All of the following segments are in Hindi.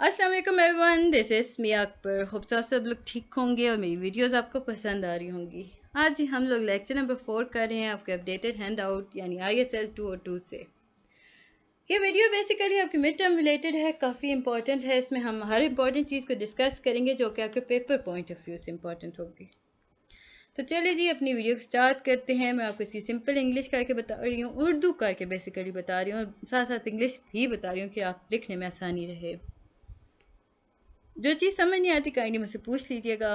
Aslam everyone this is me Akbar hope तो आप सब लोग ठीक होंगे और मेरी वीडियोस आपको पसंद आ रही होंगी आज हम लोग लेक्चर नंबर फोर कर रहे हैं आपके अपडेटेड हैंड आउट यानी आई एस एल टू और टू से ये वीडियो बेसिकली आपके मिड टर्म रिलेटेड है काफ़ी इंपॉर्टेंट है इसमें हम हर इंपॉर्टेंट चीज़ को डिस्कस करेंगे जो कि आपके पेपर पॉइंट ऑफ व्यू से इंपॉर्टेंट होगी तो चलिए जी अपनी वीडियो को स्टार्ट करते हैं मैं आपको इसकी सिंपल इंग्लिश करके बता रही हूँ उर्दू करके बेसिकली बता रही हूँ और साथ साथ इंग्लिश भी बता रही हूँ कि आप लिखने में आसानी रहे जो चीज़ समझ नहीं आती काइंडली मुझसे पूछ लीजिएगा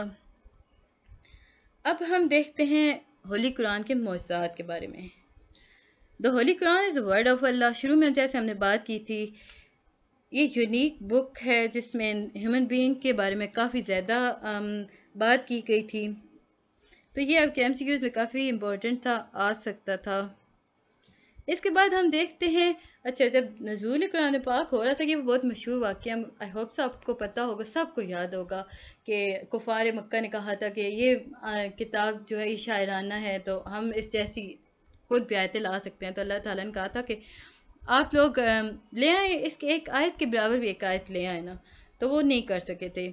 अब हम देखते हैं होली कुरान के मौजाद के बारे में the Holy Quran is word of Allah शुरू में जैसे हमने बात की थी ये यूनिक बुक है जिसमें ह्यूमन बीइंग के बारे में काफ़ी ज़्यादा बात की गई थी तो ये अब एम में काफ़ी इम्पोर्टेंट था आ सकता था इसके बाद हम देखते हैं अच्छा जब नजूल कुरान पाक हो रहा था कि वो बहुत मशहूर वाक्य आई होप सब आपको पता होगा सबको याद होगा कि कुफार मक्का ने कहा था कि ये किताब जो है ये शायराना है तो हम इस जैसी खुद भी आयतें ला सकते हैं तो अल्लाह ताला ने कहा था कि आप लोग ले आए इसके एक आयत के बराबर भी एक आयत ले आए ना तो वो नहीं कर सके थे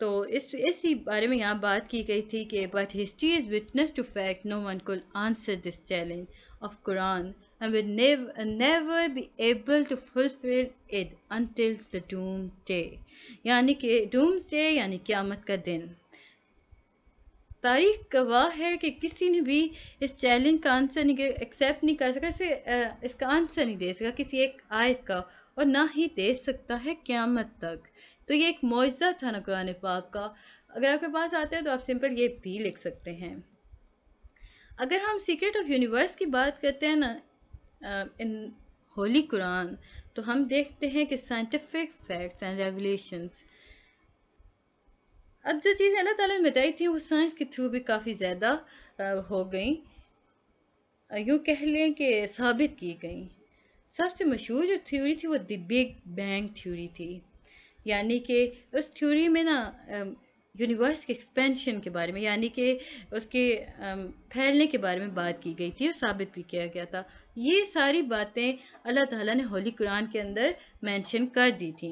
तो इस इसी बारे में यहाँ बात की गई थी कि but history is witness to fact no one could answer this challenge of Quran and will nev never be able to fulfill it until the doom day यानी कि डूम्स यानी क़्यामत का दिन तारीख गवाह है कि किसी ने भी इस चैलेंज का आंसर नहीं एक्सेप्ट नहीं कर सका इसे इसका आंसर नहीं दे सका किसी एक आयत का और ना ही दे सकता है क़्यामत तक तो ये एक मुआवजा था ना कुरान पाक का अगर आपके पास आता है तो आप सिंपल ये भी लिख सकते हैं अगर हम सीक्रेट ऑफ यूनिवर्स की बात करते हैं ना इन होली कुरान तो हम देखते हैं कि साइंटिफिक फैक्ट्स एंड रेवलेशंस अब जो चीज़ें अल्लाह ताला ने बताई थी वो साइंस के थ्रू भी काफ़ी ज़्यादा uh, हो गई uh, यूँ कह लें कि साबित की गई सबसे मशहूर जो थ्योरी थी वो द बिग बैंग थ्योरी थी यानी कि उस थ्योरी में ना um, यूनिवर्स के एक्सपेंशन के बारे में यानी कि उसके फैलने के बारे में बात की गई थी और साबित भी किया गया था ये सारी बातें अल्लाह ताला ने होली कुरान के अंदर मेंशन कर दी थी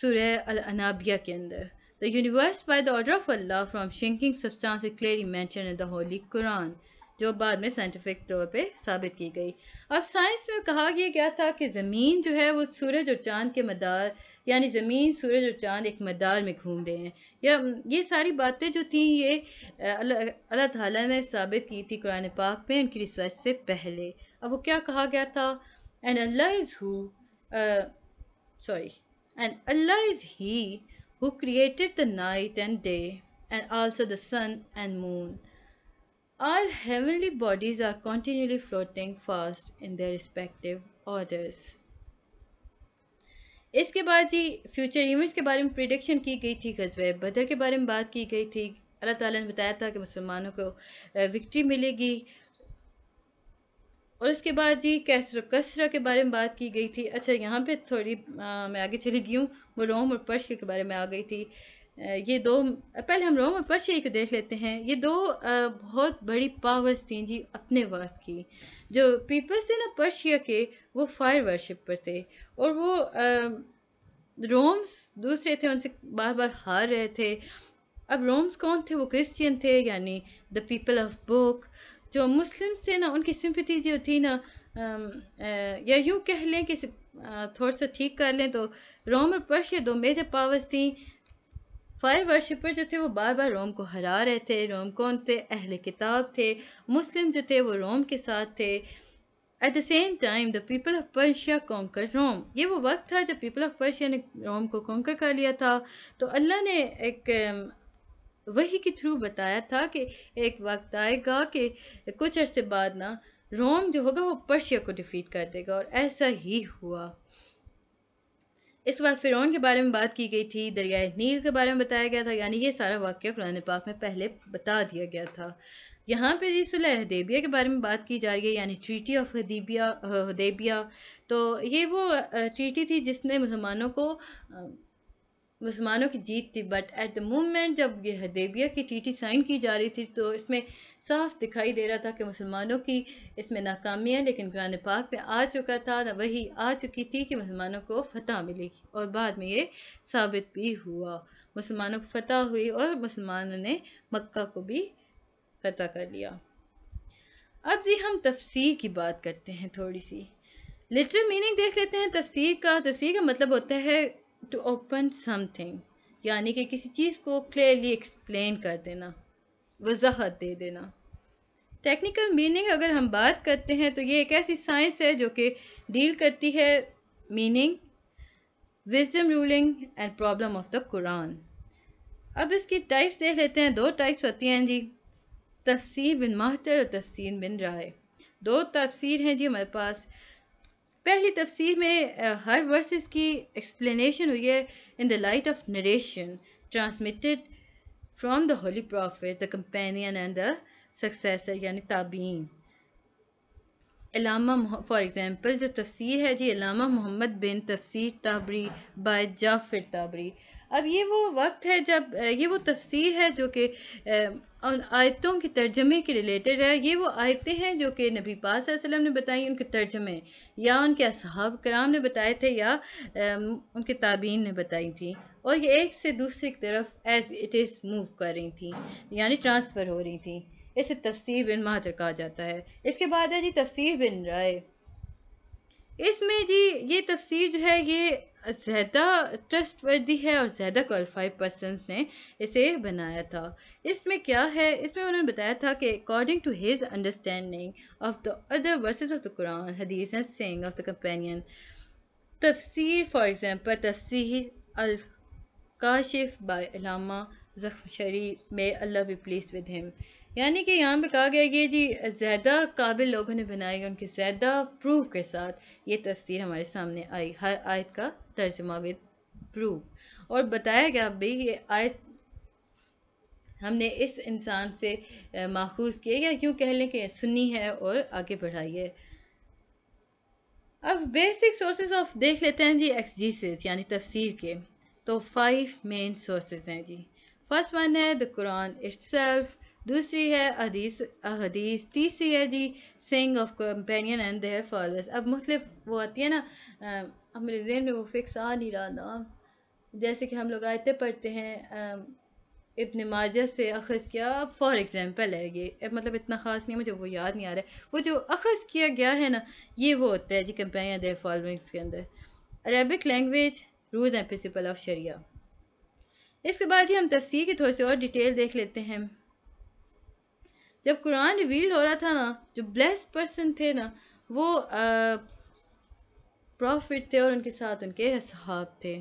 सूरह अल अनाबिया के अंदर the universe by the order of Allah from sinking substance clearly mention in the Holy Quran जो बाद में साइंटिफिक तौर पे साबित की गई अब साइंस में कहा गया था कि ज़मीन जो है वो सूरज और चांद के मदार यानी ज़मीन सूरज और चांद एक मदार में घूम रहे हैं या ये सारी बातें जो थी ये अल्लाह ताला ने साबित की थी कुरान पाक में उनकी रिसर्च से पहले अब वो क्या कहा गया था and Allah is who sorry and Allah is he who created the night and day and also the sun and moon All heavenly bodies are continually floating fast in their respective orders. इसके बाद जी फ्यूचर इवेंट्स के बारे में प्रिडिक्शन की गई थी गजब बदर के बारे में बात की गई थी अल्लाह ताला ने बताया था कि मुसलमानों को विक्ट्री मिलेगी और उसके बाद जी कैसर कसरा के बारे में बात की गई थी अच्छा यहाँ पे थोड़ी आ, मैं आगे चली गई हूँ वो रोम और पर्श के बारे में आ गई थी ये दो पहले हम रोम और पर्श को देख लेते हैं ये दो बहुत बड़ी पावर्स थी जी अपने वक्त की जो पीपल्स थे ना पर्शिया के वो फायर वर्शिप पर थे और वो रोम्स दूसरे थे उनसे बार बार हार रहे थे अब रोम्स कौन थे वो क्रिश्चियन थे यानी द पीपल ऑफ बुक जो मुस्लिम थे ना उनकी सिंपथी जो थी ना या यूँ कह लें कि थोड़ा सा ठीक कर लें तो रोम और पर्शिया दो मेजर पावर्स थी फायर वर्शिपर जो थे वो बार बार रोम को हरा रहे थे रोम कौन थे अहल किताब थे मुस्लिम जो थे वो रोम के साथ थे at the same time the people of Persia conquer Rome ये वो वक्त था जब पीपल ऑफ पर्शिया ने रोम को कॉन्कर कर लिया था तो अल्लाह ने एक um, वही के थ्रू बताया था कि एक वक्त आएगा कि कुछ अरसे बाद ना रोम जो होगा वो पर्शिया को डिफीट कर देगा और ऐसा ही हुआ इसके बाद फ़िरौन के बारे में बात की गई थी दरियाए नील के बारे में बताया गया था यानी ये सारा वाक्य कुरान पाक में पहले बता दिया गया था यहाँ पे जी सुलहदेबिया के बारे में बात की जा रही है यानी ट्रीटी ऑफ हदीबिया हदेबिया तो ये वो ट्रीटी थी जिसने मुसलमानों को मुसलमानों की जीत थी बट एट द मोमेंट जब ये हदेबिया की ट्रीटी साइन की जा रही थी तो इसमें साफ दिखाई दे रहा था कि मुसलमानों की इसमें नाकामी है लेकिन कुरान पाक में आ चुका था ना वही आ चुकी थी कि मुसलमानों को फतह मिलेगी और बाद में ये साबित भी हुआ मुसलमानों को फतह हुई और मुसलमानों ने मक्का को भी फतह कर लिया अब जी हम तफसीर की बात करते हैं थोड़ी सी लिटरल मीनिंग देख लेते हैं तफसीर का तफसीर का मतलब होता है टू ओपन समथिंग यानी कि किसी चीज़ को क्लियरली एक्सप्लेन कर देना वजाहत दे देना टेक्निकल मीनिंग अगर हम बात करते हैं तो ये एक ऐसी साइंस है जो कि डील करती है meaning wisdom ruling and problem of the Quran अब इसकी टाइप्स देख लेते हैं दो टाइप्स होती हैं जी तफसीर बिन माहतर और तफसीर बिन राय दो तफसीर हैं जी हमारे पास पहली तफसीर में हर वर्सेस की एक्सप्लेनेशन हुई है in the light of narration transmitted from the Holy Prophet the companion and the successor यानी ताबीन अलामा फॉर एग्जाम्पल जो तफसीर है जी अलामा मोहम्मद बिन तफसीर ताबरी बाय जाफिर ताबरी अब ये वो वक्त है जब ये वो तफसीर है जो कि उन आयतों के तर्जमे के रिलेटेड है ये वो आयतें हैं जो कि नबी पास ने बताई उनके तर्जमे या उनके असहाब कराम ने बताए थे या उनके ताबीन ने बताई थी और ये एक से दूसरी की तरफ एज इट इज़ मूव कर रही थी यानी ट्रांसफ़र हो रही थी इसे तफसीर बिन मातर कहा जाता है इसके बाद है जी तफसीर बिन राय इसमें जी ये तफसीर जो है ये ज़्यादा ट्रस्ट वर्दी है और ज़्यादा क्वालिफाइड पर्सन ने इसे बनाया था इसमें क्या है इसमें उन्होंने बताया था कि according to his understanding of the other verses of the Quran हदीस and saying of the companion तफसीर फॉर एग्जांपल तफसीर अल काशिफ बाय अलामा जख्म शरी may Allah be pleased with him यानी कि यहाँ पे कहा गया ये जी ज़्यादा काबिल लोगों ने बनाई उनके ज़्यादा प्रूफ के साथ ये तस्वीर हमारे सामने आई हर आयत का तर्जमा विद प्रूफ और बताया गया भी ये आयत हमने इस इंसान से माखूज किए या क्यों कह लें कि सुनी है और आगे बढ़ाई है अब बेसिक सोर्सेज ऑफ देख लेते हैं जी एक्सजीसेस यानी तफसीर के तो फाइव मेन सोर्सेज हैं जी फर्स्ट वन है द कुरान इट्सल्फ दूसरी है अदीस अहदीस तीसरी है जी saying of companion and their fathers अब मुख्तफ वो आती है ना अब मेरे जेन में वो फिक्स आ नहीं रहा ना जैसे कि हम लोग आयतें पढ़ते हैं इब्न माजा से अखज़ किया फॉर एग्ज़ाम्पल है ये मतलब इतना ख़ास नहीं है मुझे वो याद नहीं आ रहा है वो जो अखज़ किया गया है ना ये वो होता है जी कंपेनियन देयर फॉलोइंग्स के अंदर Arabic language rule and principle of शरिया इसके बाद जी हम तफसीर की थोड़ी सी और डिटेल देख लेते हैं जब कुरान रिवील्ड हो रहा था ना जो ब्लेस्ड पर्सन थे ना वो प्रॉफिट थे और उनके साथ उनके असहाब थे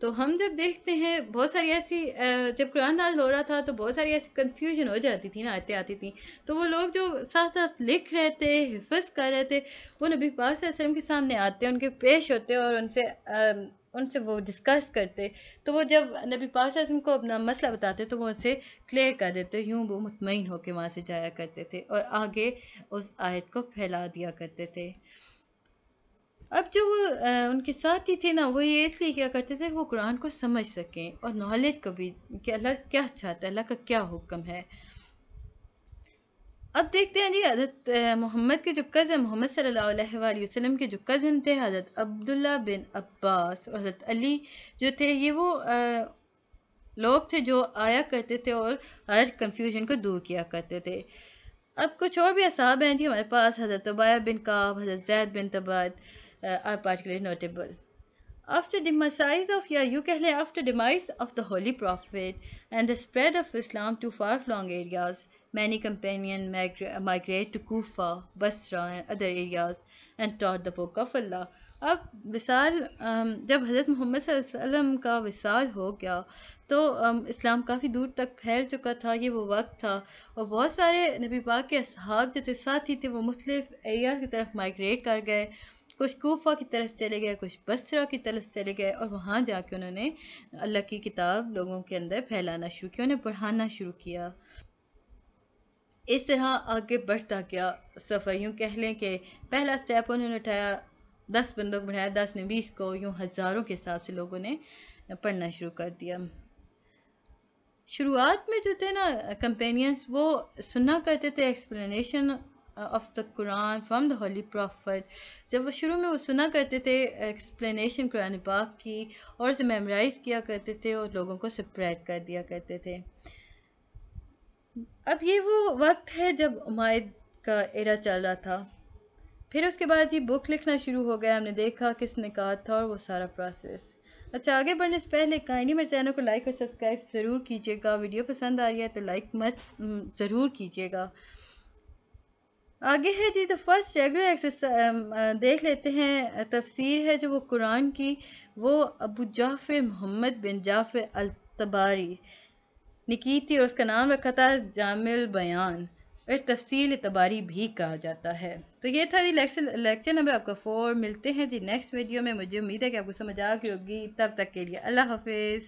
तो हम जब देखते हैं बहुत सारी ऐसी जब कुरान नाज हो रहा था तो बहुत सारी ऐसी कन्फ्यूजन हो जाती थी ना आते आती थी तो वो लोग जो साथ साथ लिख रहे थे हिफज कर रहे थे वो नबी पाक के सामने आते उनके पेश होते और उनसे उनसे वो डिस्कस करते तो वो जब नबी पास को अपना मसला बताते तो वो उनसे क्लियर कर देते यूँ वो मुतमिन होकर वहाँ से जाया करते थे और आगे उस आयत को फैला दिया करते थे अब जो वो आ, उनके साथ ही थे ना वो ये इसलिए क्या करते थे वो कुरान को समझ सकें और नॉलेज को भी कि अल्लाह क्या चाहता है अल्लाह का क्या हुक्म है अब देखते हैं जी हज़रत मोहम्मद के जो कज़न मोहम्मद सल्लल्लाहु अलैहि वसल्लम के जो कज़न थे हज़रत अब्दुल्ला बिन अब्बास और हज़रत अली जो थे ये वो आ, लोग थे जो आया करते थे और हर कंफ्यूजन को दूर किया करते थे अब कुछ और भी असाब हैं जी हमारे पास हज़रत तबाया बिन काब हज़रत जैद बिन तबाद are particular notable after the demise of yeah you can say after demise of the holy prophet and the spread of islam to far flung Many companions migrate to Kufa, Basra and other areas and taught the book of Allah. अब विसाल जब हज़रत मोहम्मद वसल्लम का विसाल हो गया तो इस्लाम काफ़ी दूर तक फैल चुका था ये वो वक्त था और बहुत सारे नबी पाक के असहाब जो थे साथी थे वो मुख्तलिफ एरियाज़ की तरफ माइग्रेट कर गए कुछ कोफा की तरफ चले गए कुछ बसरा की तरफ चले गए और वहाँ जाके उन्होंने अल्लाह की किताब लोगों के अंदर फैलाना शुरू किया उन्हें पढ़ाना शुरू किया इस तरह आगे बढ़ता गया सफ़र यूँ कह लें कि पहला स्टेप उन्होंने उठाया दस बंदों को बढ़ाया दस ने बीस को यूँ हज़ारों के हिसाब से लोगों ने पढ़ना शुरू कर दिया शुरुआत में जो थे ना कंपेनियंस वो सुना करते थे explanation of the Quran from the Holy Prophet जब वो शुरू में वो सुना करते थे एक्सप्लेनेशन कुरान पाक की और उसे मेमोराइज़ किया करते थे और लोगों को स्प्रेड कर दिया करते थे अब ये वो वक्त है जब उमायद का एरा चल रहा था फिर उसके बाद जी बुक लिखना शुरू हो गया हमने देखा किसने कहा था और वो सारा प्रोसेस अच्छा आगे बढ़ने से पहले कहानी मेरे चैनल को लाइक और सब्सक्राइब ज़रूर कीजिएगा वीडियो पसंद आ रही है तो लाइक मच ज़रूर कीजिएगा आगे है जी तो फर्स्ट रेगुलर एक्सरसाइज देख लेते हैं तफसीर है जो वो कुरान की वो अबू जाफ़िर मोहम्मद बिन जाफ़िर अल तबारी निकीति और उसका नाम रखा था जामिल बयान और तफसील तबारी भी कहा जाता है तो ये था जी लेक्चर लेक्चर नंबर आपका फ़ोर मिलते हैं जी नेक्स्ट वीडियो में मुझे उम्मीद है कि आपको समझ आ गई होगी तब तक के लिए अल्लाह हाफिज़